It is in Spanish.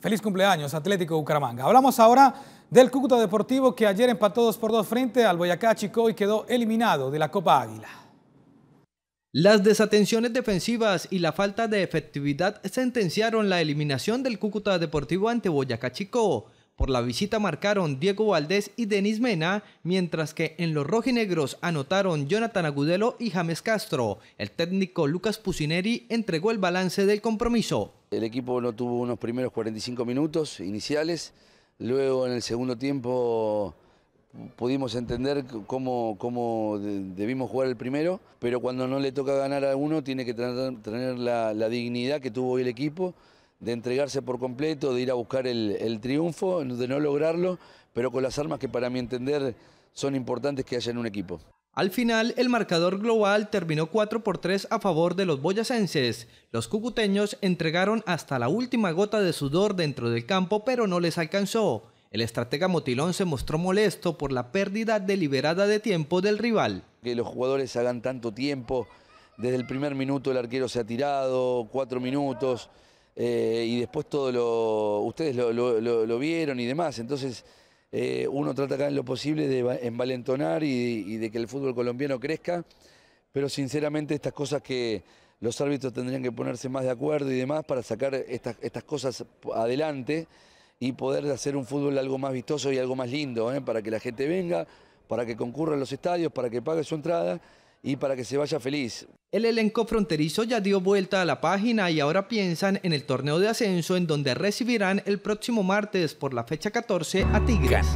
Feliz cumpleaños, Atlético Bucaramanga. Hablamos ahora del Cúcuta Deportivo que ayer empató 2 por 2 frente al Boyacá Chico y quedó eliminado de la Copa Águila. Las desatenciones defensivas y la falta de efectividad sentenciaron la eliminación del Cúcuta Deportivo ante Boyacá Chico. Por la visita marcaron Diego Valdés y Denis Mena, mientras que en los rojinegros anotaron Jonathan Agudelo y James Castro. El técnico Lucas Pucineri entregó el balance del compromiso. El equipo no tuvo unos primeros 45 minutos iniciales, luego en el segundo tiempo pudimos entender cómo, debimos jugar el primero, pero cuando no le toca ganar a uno tiene que tener, la, dignidad que tuvo hoy el equipo de entregarse por completo, de ir a buscar el, el triunfo, de no lograrlo, pero con las armas que para mi entender son importantes que haya en un equipo. Al final, el marcador global terminó 4 por 3 a favor de los boyacenses. Los cucuteños entregaron hasta la última gota de sudor dentro del campo, pero no les alcanzó. El estratega Motilón se mostró molesto por la pérdida deliberada de tiempo del rival. Que los jugadores hagan tanto tiempo, desde el primer minuto el arquero se ha tirado, cuatro minutos, eh, y después todo lo. ustedes lo vieron y demás. Entonces. Eh, uno trata acá en lo posible de envalentonar y, de que el fútbol colombiano crezca, pero sinceramente estas cosas que los árbitros tendrían que ponerse más de acuerdo y demás para sacar estas, cosas adelante y poder hacer un fútbol algo más vistoso y algo más lindo, ¿eh? para que la gente venga, para que concurra a los estadios, para que pague su entrada y para que se vaya feliz. El elenco fronterizo ya dio vuelta a la página y ahora piensan en el torneo de ascenso en donde recibirán el próximo martes por la fecha 14 a Tigres.